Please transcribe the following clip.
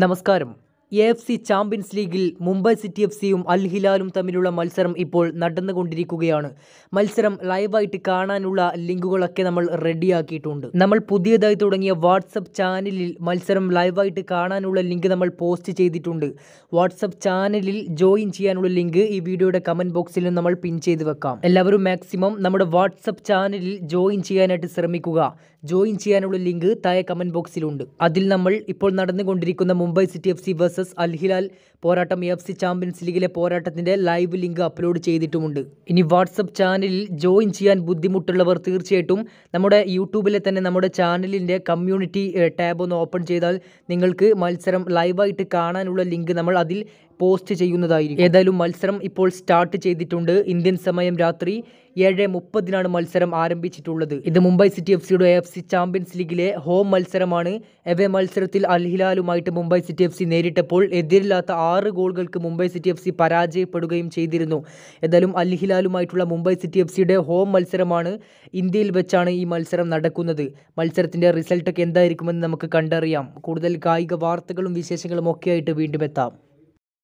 നമസ്കാരം A F C champions ലീഗിൽ Mumbai city F സിയും അൽ ഹിലാലും തമ്മിലുള്ള മത്സരം ഇപ്പോൾ നടന്നുകൊണ്ടിരിക്കുകയാണ് മത്സരം ലൈവായിട്ട് കാണാനുള്ള ലിങ്കുകളൊക്കെ നമ്മൾ റെഡിയാക്കിയിട്ടുണ്ട് നമ്മൾ പുതിയതായി തുടങ്ങിയ വാട്സപ്പ് ചാനലിൽ മത്സരം ലൈവായിട്ട് കാണാനുള്ള ലിങ്ക് നമ്മൾ പോസ്റ്റ് ചെയ്തിട്ടുണ്ട് വാട്സപ്പ് ചാനലിൽ ജോയിൻ ചെയ്യാനുള്ള ലിങ്ക് ഈ വീഡിയോയുടെ കമൻറ്റ് ബോക്സിലും നമ്മൾ പിൻ ചെയ്ത് വെക്കാം എല്ലാവരും മാക്സിമം നമ്മുടെ വാട്സപ്പ് ചാനലിൽ ജോയിൻ ചെയ്യാനായിട്ട് ശ്രമിക്കുക ജോയിൻ ചെയ്യാനുള്ള ലിങ്ക് താഴെ കമൻറ്റ് ബോക്സിലുണ്ട് അതിൽ നമ്മൾ ഇപ്പോൾ നടന്നുകൊണ്ടിരിക്കുന്ന Mumbai city F C versus Al Hilal പോരാട്ടം എഫ് സി ചാമ്പ്യൻസ് ലീഗിലെ പോരാട്ടത്തിൻ്റെ ലൈവ് ലിങ്ക് അപ്ലോഡ് ചെയ്തിട്ടുമുണ്ട് ഇനി വാട്സപ്പ് ചാനലിൽ ജോയിൻ ചെയ്യാൻ ബുദ്ധിമുട്ടുള്ളവർ തീർച്ചയായിട്ടും നമ്മുടെ യൂട്യൂബിലെ തന്നെ നമ്മുടെ ചാനലിൻ്റെ കമ്മ്യൂണിറ്റി ടാബ് ഒന്ന് ഓപ്പൺ ചെയ്താൽ നിങ്ങൾക്ക് മത്സരം ലൈവായിട്ട് കാണാനുള്ള ലിങ്ക് നമ്മൾ അതിൽ പോസ്റ്റ് ചെയ്യുന്നതായിരിക്കും ഏതായാലും മത്സരം ഇപ്പോൾ സ്റ്റാർട്ട് ചെയ്തിട്ടുണ്ട് ഇന്ത്യൻ സമയം രാത്രി ഏഴ് മുപ്പതിനാണ് മത്സരം ആരംഭിച്ചിട്ടുള്ളത് ഇത് മുംബൈ സിറ്റി എഫ് സിയുടെ എഫ് സി ചാമ്പ്യൻസ് ലീഗിലെ ഹോം മത്സരമാണ് എവേ മത്സരത്തിൽ അൽഹിലാലുമായിട്ട് മുംബൈ സിറ്റി എഫ് സി നേരിട്ടപ്പോൾ എതിരില്ലാത്ത ആറ് ഗോളുകൾക്ക് മുംബൈ സിറ്റി എഫ് സി പരാജയപ്പെടുകയും ചെയ്തിരുന്നു ഏതായാലും അൽഹിലാലുമായിട്ടുള്ള മുംബൈ സിറ്റി എഫ് സിയുടെ ഹോം മത്സരമാണ് ഇന്ത്യയിൽ വെച്ചാണ് ഈ മത്സരം നടക്കുന്നത് മത്സരത്തിൻ്റെ റിസൾട്ടൊക്കെ എന്തായിരിക്കുമെന്ന് നമുക്ക് കണ്ടറിയാം കൂടുതൽ കായിക വാർത്തകളും വിശേഷങ്ങളും ഒക്കെ ആയിട്ട് വീണ്ടും എത്താം